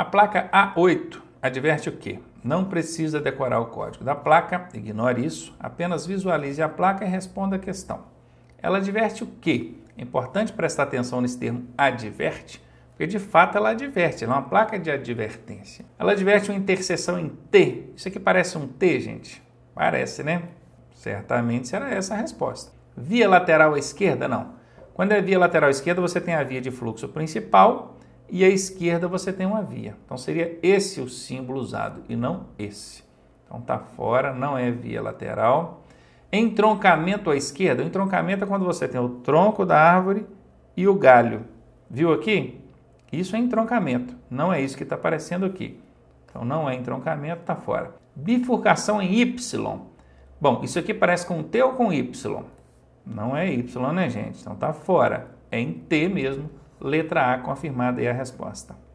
A placa A8 adverte o que? Não precisa decorar o código da placa, ignore isso, apenas visualize a placa e responda a questão. Ela adverte o que? É importante prestar atenção nesse termo adverte, porque de fato ela adverte, ela é uma placa de advertência. Ela adverte uma interseção em T. Isso aqui parece um T, gente? Parece, né? Certamente será essa a resposta. Via lateral esquerda, não. Quando é via lateral esquerda, você tem a via de fluxo principal e à esquerda você tem uma via. Então seria esse o símbolo usado e não esse. Então tá fora, não é via lateral. Entroncamento à esquerda. O entroncamento é quando você tem o tronco da árvore e o galho. Viu aqui? Isso é entroncamento, não é isso que está aparecendo aqui. Então não é entroncamento, tá fora. Bifurcação em Y. Bom, isso aqui parece com T ou com Y? Não é Y, né, gente? Então tá fora. É em T mesmo Letra A confirmada é a resposta.